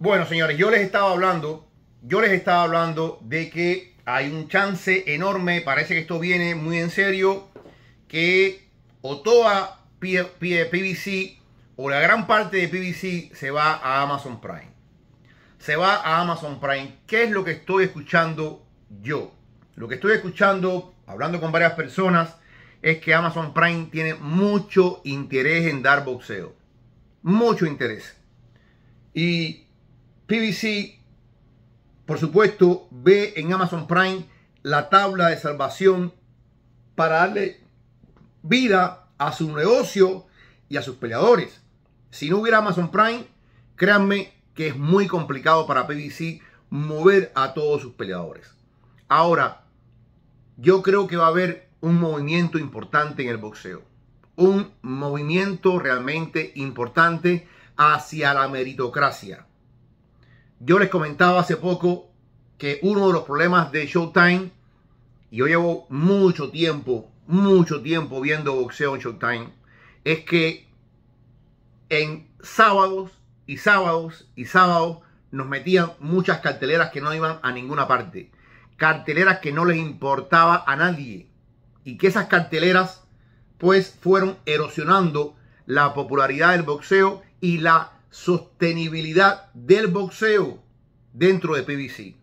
Bueno, señores, yo les estaba hablando, yo les estaba hablando de que hay un chance enorme, parece que esto viene muy en serio, que Otoa PVC o la gran parte de PVC se va a Amazon Prime. Se va a Amazon Prime. ¿Qué es lo que estoy escuchando yo? Lo que estoy escuchando, hablando con varias personas, es que Amazon Prime tiene mucho interés en dar boxeo. Mucho interés. Y PBC, por supuesto, ve en Amazon Prime la tabla de salvación para darle vida a su negocio y a sus peleadores. Si no hubiera Amazon Prime, créanme que es muy complicado para PBC mover a todos sus peleadores. Ahora, yo creo que va a haber un movimiento importante en el boxeo. Un movimiento realmente importante hacia la meritocracia. Yo les comentaba hace poco que uno de los problemas de Showtime, y yo llevo mucho tiempo, mucho tiempo viendo boxeo en Showtime, es que en sábados y sábados y sábados nos metían muchas carteleras que no iban a ninguna parte. Carteleras que no les importaba a nadie. Y que esas carteleras pues fueron erosionando la popularidad del boxeo y la sostenibilidad del boxeo dentro de PBC.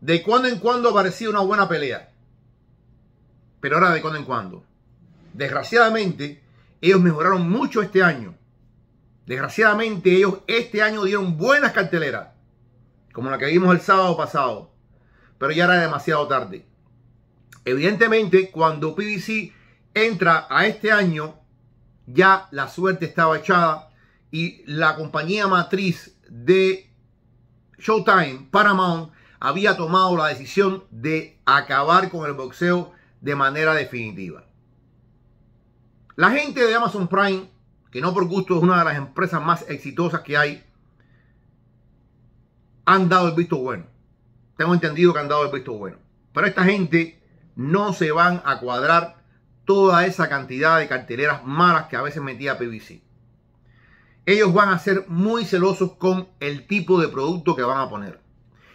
De cuando en cuando aparecía una buena pelea, pero ahora de cuando en cuando. Desgraciadamente, ellos mejoraron mucho este año. Desgraciadamente, ellos este año dieron buenas carteleras, como la que vimos el sábado pasado, pero ya era demasiado tarde. Evidentemente, cuando PBC entra a este año, ya la suerte estaba echada y la compañía matriz de Showtime, Paramount, había tomado la decisión de acabar con el boxeo de manera definitiva. La gente de Amazon Prime, que no por gusto es una de las empresas más exitosas que hay, han dado el visto bueno. Tengo entendido que han dado el visto bueno. Pero esta gente no se van a cuadrar toda esa cantidad de carteleras malas que a veces metía PBC ellos van a ser muy celosos con el tipo de producto que van a poner.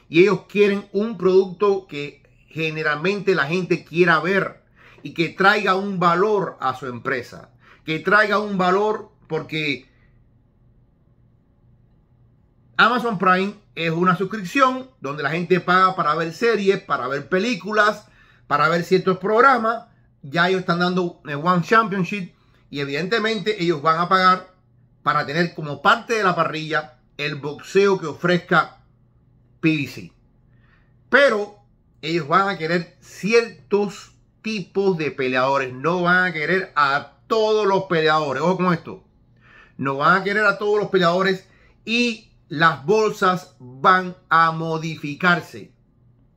Y ellos quieren un producto que generalmente la gente quiera ver y que traiga un valor a su empresa, que traiga un valor porque Amazon Prime es una suscripción donde la gente paga para ver series, para ver películas, para ver ciertos programas. Ya ellos están dando el One Championship y evidentemente ellos van a pagar para tener como parte de la parrilla el boxeo que ofrezca PBC. Pero ellos van a querer ciertos tipos de peleadores. No van a querer a todos los peleadores. Ojo con esto. No van a querer a todos los peleadores y las bolsas van a modificarse.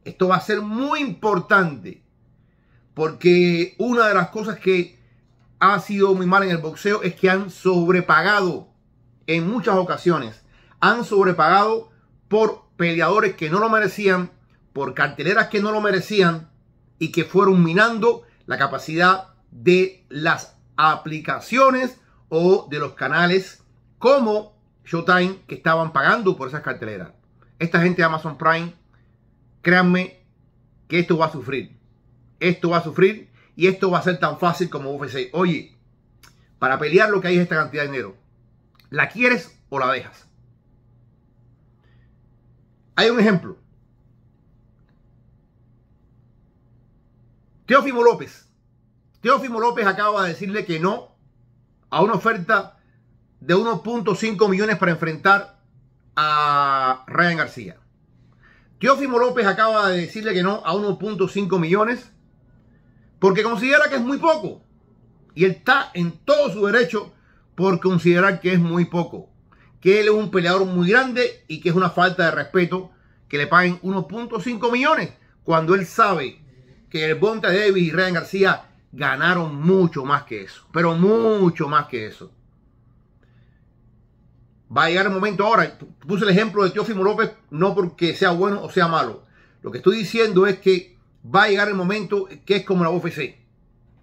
Esto va a ser muy importante porque una de las cosas que ha sido muy mal en el boxeo es que han sobrepagado en muchas ocasiones. Han sobrepagado por peleadores que no lo merecían, por carteleras que no lo merecían y que fueron minando la capacidad de las aplicaciones o de los canales como Showtime que estaban pagando por esas carteleras. Esta gente de Amazon Prime, créanme que esto va a sufrir. Esto va a sufrir y esto va a ser tan fácil como UFC. Oye, para pelear lo que hay es esta cantidad de dinero. ¿La quieres o la dejas? Hay un ejemplo. Teófimo López. Teófimo López acaba de decirle que no a una oferta de 1.5 millones para enfrentar a Ryan García. Teófimo López acaba de decirle que no a 1.5 millones porque considera que es muy poco. Y él está en todo su derecho por considerar que es muy poco, que él es un peleador muy grande y que es una falta de respeto que le paguen 1.5 millones cuando él sabe que el Bonta Davis y Ryan García ganaron mucho más que eso, pero mucho más que eso. Va a llegar el momento ahora, puse el ejemplo de Teófimo López, no porque sea bueno o sea malo. Lo que estoy diciendo es que va a llegar el momento que es como la UFC.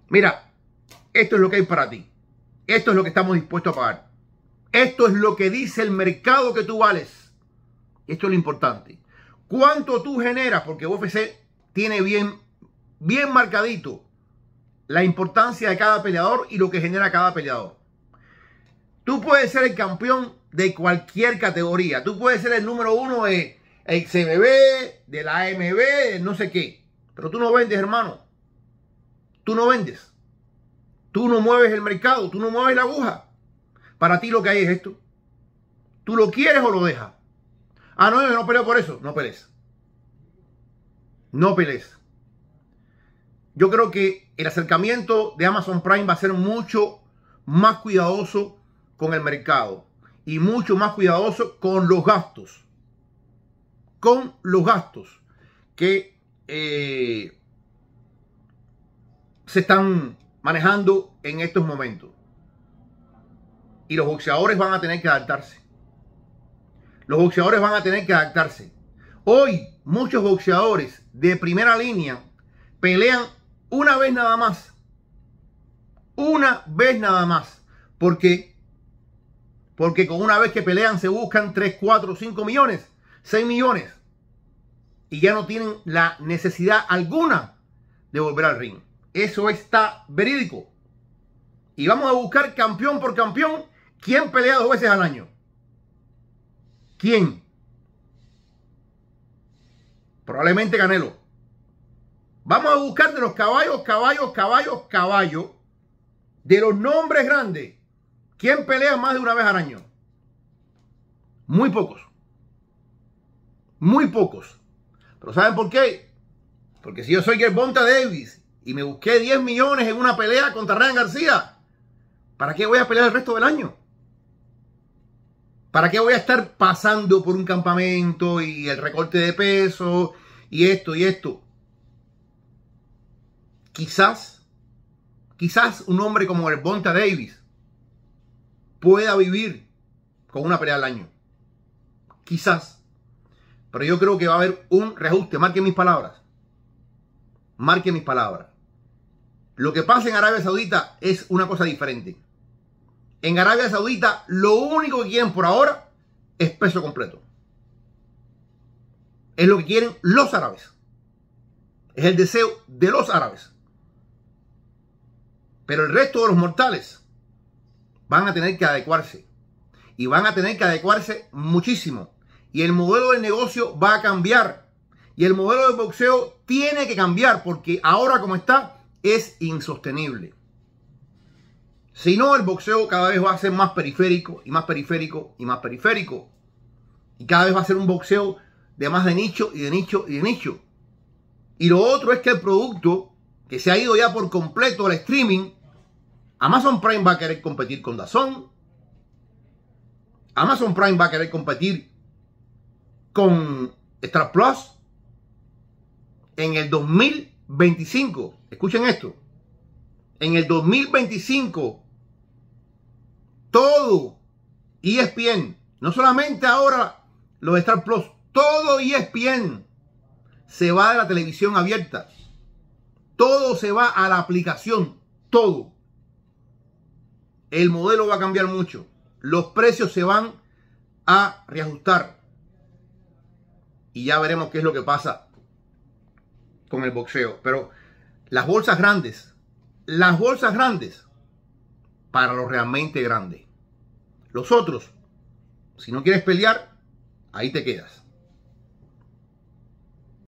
Mira, esto es lo que hay para ti. Esto es lo que estamos dispuestos a pagar. Esto es lo que dice el mercado que tú vales. Esto es lo importante. ¿Cuánto tú generas? Porque UFC tiene bien, bien marcadito la importancia de cada peleador y lo que genera cada peleador. Tú puedes ser el campeón de cualquier categoría. Tú puedes ser el número uno de eh, CBB, de la AMB, no sé qué. Pero tú no vendes, hermano. Tú no vendes. Tú no mueves el mercado, tú no mueves la aguja. Para ti lo que hay es esto. ¿Tú lo quieres o lo dejas? Ah, no, yo no peleo por eso. No pelees. No pelees. Yo creo que el acercamiento de Amazon Prime va a ser mucho más cuidadoso con el mercado y mucho más cuidadoso con los gastos. Con los gastos que eh, se están manejando en estos momentos. Y los boxeadores van a tener que adaptarse. Los boxeadores van a tener que adaptarse. Hoy muchos boxeadores de primera línea pelean una vez nada más. Una vez nada más. Porque porque con una vez que pelean se buscan 3, 4, 5 millones, 6 millones y ya no tienen la necesidad alguna de volver al ring. Eso está verídico. Y vamos a buscar campeón por campeón quién pelea dos veces al año. ¿Quién? Probablemente Canelo. Vamos a buscar de los caballos, caballos, caballos, caballos. De los nombres grandes. ¿Quién pelea más de una vez al año? Muy pocos. Muy pocos. Pero ¿saben por qué? Porque si yo soy Gervonta Davis y me busqué 10 millones en una pelea contra Ryan García, ¿para qué voy a pelear el resto del año? ¿Para qué voy a estar pasando por un campamento y el recorte de peso y esto y esto? Quizás, quizás un hombre como Bonta Davis pueda vivir con una pelea al año. Quizás. Pero yo creo que va a haber un reajuste. Marquen mis palabras. Marquen mis palabras. Lo que pasa en Arabia Saudita es una cosa diferente. En Arabia Saudita lo único que quieren por ahora es peso completo. Es lo que quieren los árabes. Es el deseo de los árabes. Pero el resto de los mortales van a tener que adecuarse. Y van a tener que adecuarse muchísimo. Y el modelo de negocio va a cambiar. Y el modelo de boxeo tiene que cambiar porque ahora como está es insostenible. Si no, el boxeo cada vez va a ser más periférico y más periférico y más periférico. Y cada vez va a ser un boxeo de más de nicho y de nicho y de nicho. Y lo otro es que el producto que se ha ido ya por completo al streaming, Amazon Prime va a querer competir con Dazón. Amazon Prime va a querer competir con Star Plus en el 2025. Escuchen esto. En el 2025, todo ESPN, no solamente ahora los Star Plus, todo ESPN se va de la televisión abierta. Todo se va a la aplicación, todo. El modelo va a cambiar mucho. Los precios se van a reajustar y ya veremos qué es lo que pasa con el boxeo. Pero las bolsas grandes, las bolsas grandes para lo realmente grande Los otros, si no quieres pelear, ahí te quedas.